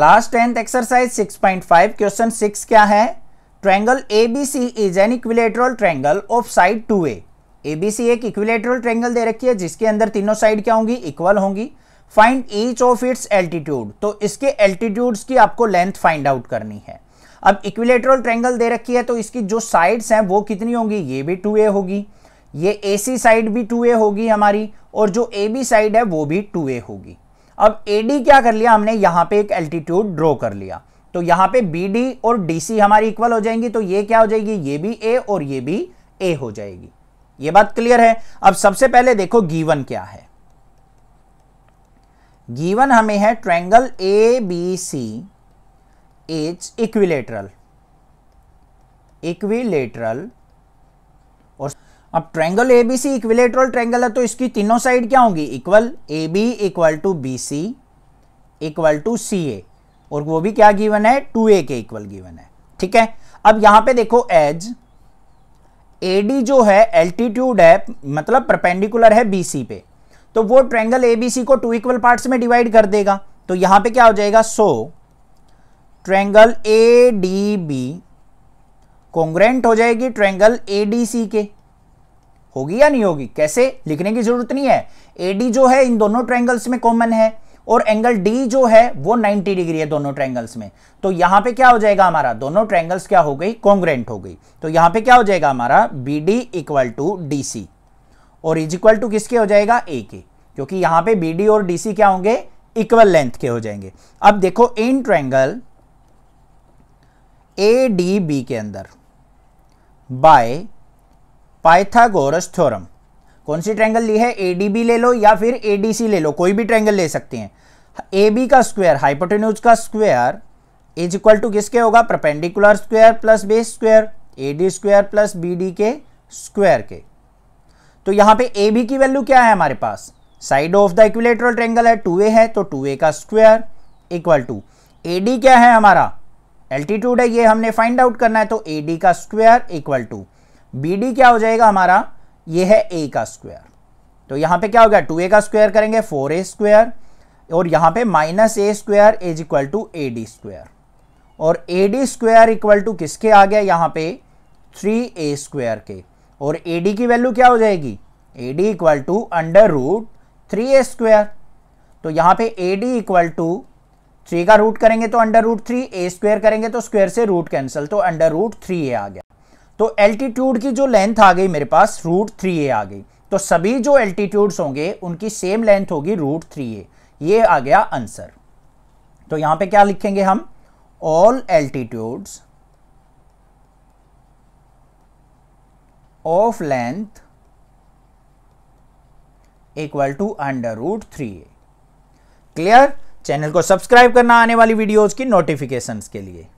class tenth exercise 6.5 question 6 क्या है triangle ABC is an equilateral triangle of side two A ABC एक equilateral triangle दे रखी है जिसके अंदर तीनों साइड क्या होंगी इक्वल होंगी find each of its altitude तो इसके एल्टीट्यूड्स की आपको लेंथ फाइंड आउट करनी है अब इक्विलेटरल ट्रायंगल दे रखी है तो इसकी जो साइड्स हैं वो कितनी होंगी ये भी 2a होगी ये AC साइड भी 2a होगी हमारी और जो AB साइड है वो भी 2a होगी अब ए डी क्या कर लिया हमने यहां पे एक एल्टीट्यूड ड्रॉ कर लिया तो यहां पे बी डी और डी सी हमारी इक्वल हो जाएंगी तो ये क्या हो जाएगी ये भी ए और ये भी ए हो जाएगी ये बात क्लियर है अब सबसे पहले देखो गीवन क्या है गीवन हमें है triangle A B C is equilateral equilateral अब triangle A B C equilateral triangle है तो इसकी तीनों साइड क्या होंगी equal A B equal to B C equal to C A और वो भी क्या गिवन है टू ए के इक्वल गिवन है ठीक है अब यहां पे देखो एज ए डी जो है एल्टीट्यूड है मतलब परपेंडिकुलर है बी सी पे तो वो ट्रेंगल ए बी सी को टू इक्वल पार्ट्स में डिवाइड कर देगा तो यहां पे क्या हो जाएगा so triangle A D B congruent हो जाएगी ट्रेंगल ए डी सी के होगी या नहीं होगी कैसे लिखने की जरूरत नहीं है ए डी जो है इन दोनों ट्रैंगल्स में कॉमन है और एंगल डी जो है वो 90 डिग्री है दोनों ट्रैंगल्स में तो यहां पे क्या हो जाएगा हमारा दोनों ट्रैंगल्स क्या हो गई कॉन्ग्रेंट हो गई तो यहां पे क्या हो जाएगा हमारा B D equal to D C और इज इक्वल टू किसके हो जाएगा ए के क्योंकि यहां पे बी डी और डी सी क्या होंगे इक्वल लेंथ के हो जाएंगे अब देखो इन ट्रैंगल ए डी बी के अंदर बाय पाइथागोरस थ्योरम कौन सी ट्रैंगल ली है एडीबी ले लो या फिर एडीसी ले लो कोई भी ट्रैंगल ले सकते हैं ए बी का स्क्वायर हाइपोटेन्यूज का स्क्वायर इज इक्वल टू किसके होगा perpendicular square plus base square A D square plus B D के स्क्वायर के तो यहां पे ए बी की वैल्यू क्या है हमारे पास side of the equilateral triangle है टू ए है तो टू ए का square equal to A D क्या है हमारा एल्टीट्यूड है ये हमने फाइंड आउट करना है तो ए डी का square equal to B D क्या हो जाएगा हमारा ये है ए का स्क्वायर तो यहाँ पे क्या हो गया टू ए का स्क्वायर करेंगे फोर ए स्क्वायर और यहाँ पे minus A square is equal to A D square और A D square equal to किसके आ गया यहाँ पे थ्री ए स्क्वायर के और ए डी की वैल्यू क्या हो जाएगी A D equal to under root three A square तो यहाँ पे A D equal to three का रूट करेंगे तो under root three A square करेंगे तो स्क्वायर से रूट कैंसिल तो अंडर रूट थ्री ए आ गया तो एल्टीट्यूड की जो लेंथ आ गई मेरे पास रूट थ्री ए आ गई तो सभी जो एल्टीट्यूड्स होंगे उनकी सेम लेंथ होगी रूट थ्री ए ये आ गया आंसर तो यहां पे क्या लिखेंगे हम all altitudes of length equal to under root three A clear channel को सब्सक्राइब करना आने वाली वीडियोज़ की नोटिफिकेशंस के लिए